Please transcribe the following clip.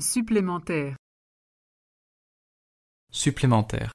supplémentaire supplémentaire